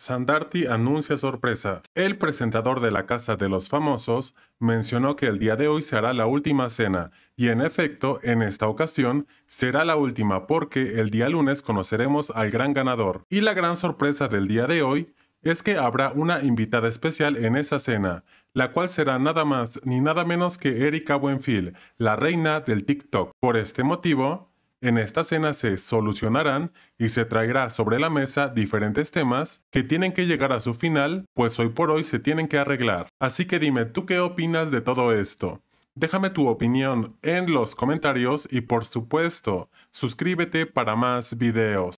Sandarti anuncia sorpresa. El presentador de la Casa de los Famosos mencionó que el día de hoy será la última cena, y en efecto, en esta ocasión, será la última porque el día lunes conoceremos al gran ganador. Y la gran sorpresa del día de hoy es que habrá una invitada especial en esa cena, la cual será nada más ni nada menos que Erika Buenfil, la reina del TikTok. Por este motivo, en esta cena se solucionarán y se traerá sobre la mesa diferentes temas que tienen que llegar a su final, pues hoy por hoy se tienen que arreglar. Así que dime, ¿tú qué opinas de todo esto? Déjame tu opinión en los comentarios y por supuesto, suscríbete para más videos.